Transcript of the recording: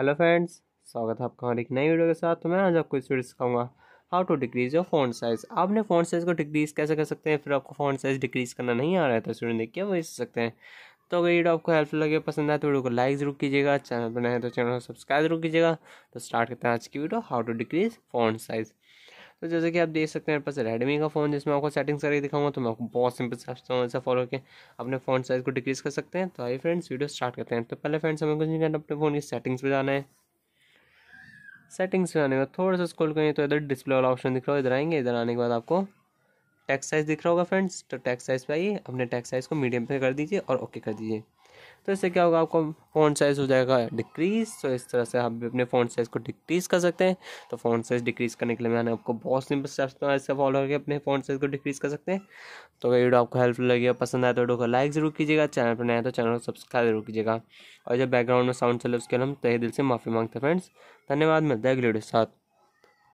hello friends स्वागत है आपका हमारे एक नए वीडियो के साथ तो मैं आज आपको इस वीडियो सिखाऊंगा how to decrease your phone size आपने फोन साइज़ को डिक्रीज़ कैसे कर सकते हैं फिर आपको फोन साइज़ डिक्रीज़ करना नहीं आ रहा है तो स्टूडेंट देखिए वो इस सकते हैं तो अगर वीडियो आपको हेल्पफुल लगे पसंद आए तो वीडियो को लाइक जरूर कीजिएगा चैनल बनाए तो चैनल को सब्सक्राइब जरूर कीजिएगा तो स्टार्ट करते हैं आज की video how to decrease phone size तो जैसे कि आप देख सकते हैं मेरे पास रेडमी का फ़ोन जिसमें आपको सेटिंग्स करके दिखाऊंगा तो मैं आपको बहुत सिंपल समझता ऐसा फॉलो के अपने फ़ोन साइज़ को डिक्रीज़ कर सकते हैं तो आई फ्रेंड्स वीडियो स्टार्ट करते हैं तो पहले फ्रेंड्स हमें कुछ नहीं करना अपने फ़ोन की सेटिंग्स पर जाना है सेटिंग्स पर आने के बाद थोड़ा सा स्क्रॉल करेंगे तो इधर डिस्प्ले वाला ऑप्शन दिख रहा हो इधर आएंगे इधर आने के बाद आपको टैक्स साइज़ दिख रहा होगा फ्रेंड्स तो टैक्स साइज़ पे आइए अपने टैक्स साइज़ को मीडियम पे कर दीजिए और ओके कर दीजिए तो इससे क्या होगा आपको फ़ोन साइज़ हो जाएगा डिक्रीज़ तो इस तरह से आप भी अपने फोन साइज़ को डिक्रीज़ कर सकते हैं तो फोन साइज़ डिक्रीज़ करने के लिए मैंने आपको बहुत सिंपल स्टेप्स तो ऐसे फॉलो करके अपने फोन साइज़ को डिक्रीज़ कर सकते हैं तो अगर वीडियो आपको हेल्पफुल लगे पसंद आए तो वीडियो को लाइक ज़रूर कीजिएगा चैनल पर नया तो चैनल को सब्सक्राइब जरूर कीजिएगा और जब बैकग्राउंड में साउंड चले उसके लिए हम तहे दिल से माफ़ी मांगते हैं फ्रेंड्स धन्यवाद मिलता है अगले वीडियो के साथ